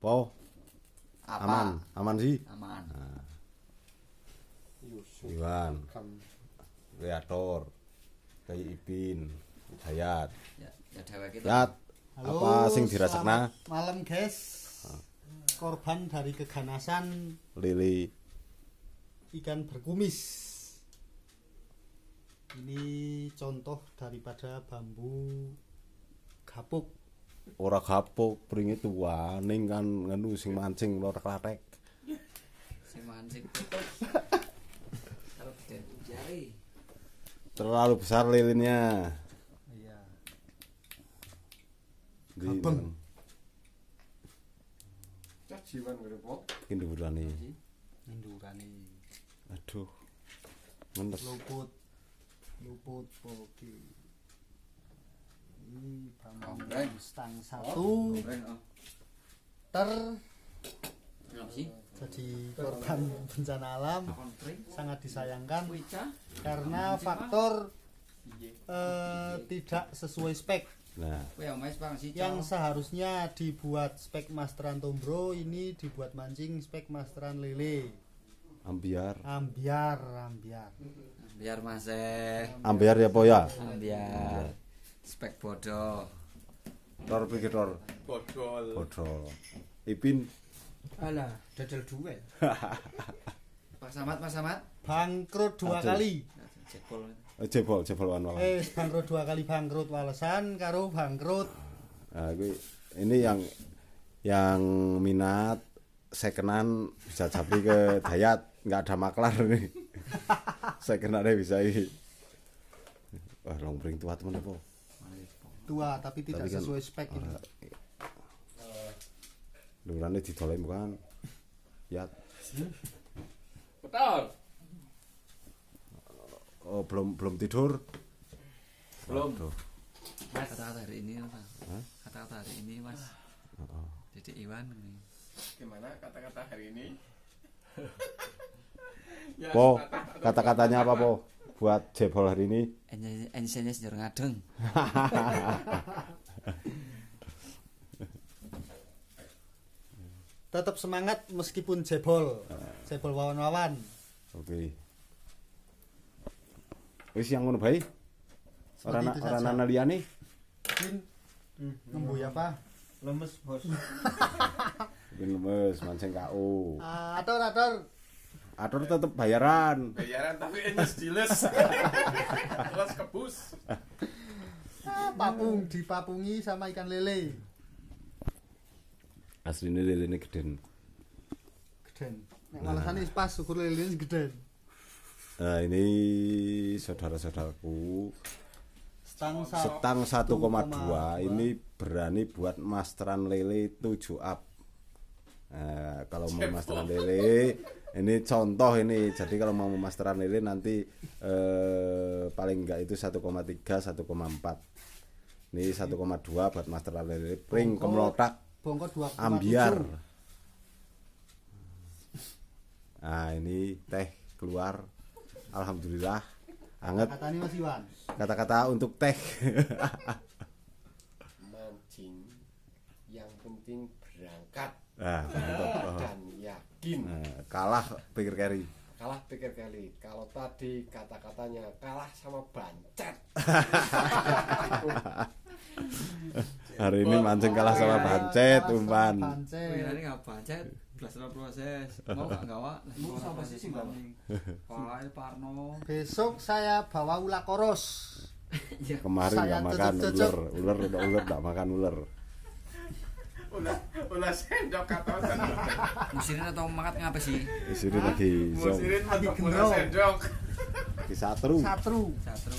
Po. Apa? Aman, aman sih. Aman. Nah. Iwan. Kreator. Ya, Kayak Ipin. Hayat. Ya, ya kita. Yat. Halo, apa sing dirasakna? Malam, guys. Ah. Korban dari keganasan lili ikan berkumis. Ini contoh daripada bambu kapuk ora kapok pringe neng kan nganu sing mancing lor klatek sing mancing terlalu besar lilinnya iya kabeng jiwan grepo Indurani. indurani aduh mentes luput luput poki DI Pramudang Stang 1 ter jadi korban bencana alam sangat disayangkan karena faktor iya. eh, iya. tidak sesuai spek nah. yang seharusnya dibuat spek masteran tombro ini dibuat mancing spek masteran lele ambiar ambiar ambiar ambiar mas eh. ambiar ya poya ambiar Spek bodoh. Tor pikir tor. Bodol. Bodol. Ipin. Alah, dadal duel. Pak Samad, Mas Samad. Bangkrut dua Aduh. kali. Jebol. Eh, jebol, jebol wan wawan. Eh, bangkrut dua kali bangkrut walesan karo bangkrut. Nah, gue, ini yang yang minat sekenan bisa capi ke Dayat, nggak ada maklar nih. sekenan bisa ini. Wah, long bring tua teman apa? tua tapi tidak tapi kan, sesuai spek uh, gitu. Lurane didolemi bukan, Ya. Betul. Oh, belum belum tidur? Belum. Aduh. Mas. Kata-kata hari ini Mas. Kata-kata hari ini Mas. Uh -oh. Jadi Iwan ini. Gimana kata-kata hari ini? ya, po, kata-katanya kata apa, Po? buat jebol hari ini? Ensinya sejarah ngadeng. Tetap semangat meskipun jebol. Jebol wawan-wawan. Oke. Okay. Wis yang ngono bayi? Orang-orang ana liani Mungkin hmm. ya, Pak. Lemes, Bos. lemes mancing kau. Ah, atur atur. Atur tetap bayaran. Bayaran tapi enyes diles. Terus kebus. Ah, papung dipapungi sama ikan lele. Aslinya lele ini geden. Geden. Nek nah. alasannya pas syukur lele ini geden. Nah ini saudara-saudaraku setang 1,2 ini berani buat masteran lele 7 up. Nah, kalau mau masteran lele ini contoh ini jadi kalau mau memasteran ini nanti eh, paling enggak itu 1,3 1,4 ini 1,2 buat masteran ini pring kemlotak ambiar nah ini teh keluar alhamdulillah anget. kata kata untuk teh mancing yang penting berangkat nah, mantap. Eh, kalah pikir Kerry. Kalah pikir Kerry. Kalau tadi kata-katanya kalah sama bancet. Hari ini mancing kalah sama bancet, umpan. Bancet. Ini nggak bancet. Belas proses. Mau nggak wa. Mau sama sih sih Kalau Parno. Besok saya bawa ular koros. Ya. Kemarin nggak makan ular, ular udah ular nggak makan ular ulah ulah sendok atau musirin atau makat ngapa sih musirin lagi musirin lagi ulah sendok di satru satru satru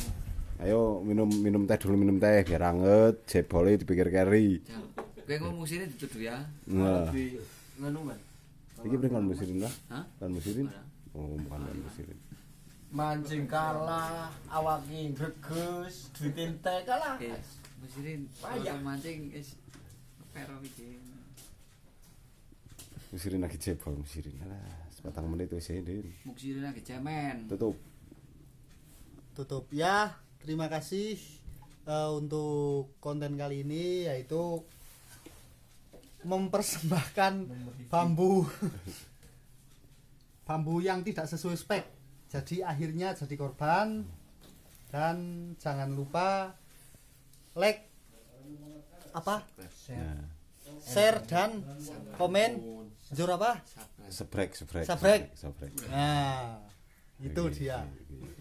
ayo minum minum teh dulu minum teh biar anget jebole dipikir keri gue ngomong musirin dituduh ya nah nganu man iki berikan musirin lah hah kan musirin oh bukan kan musirin mancing kalah awak ngegeges duit teh kalah musirin wayang mancing Pero iki. Musirin lagi jebol musirin. Alah, sepatang menit wis ini. Musirin lagi cemen. Tutup. Tutup ya. Terima kasih uh, untuk konten kali ini yaitu mempersembahkan bambu bambu yang tidak sesuai spek. Jadi akhirnya jadi korban dan jangan lupa like apa share, nah. share dan komen jur apa sebrek sebrek sebrek sebrek nah itu dia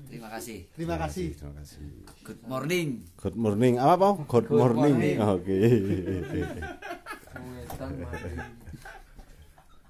terima kasih terima kasih terima kasih good morning good morning apa pak good, good morning, morning. oke okay.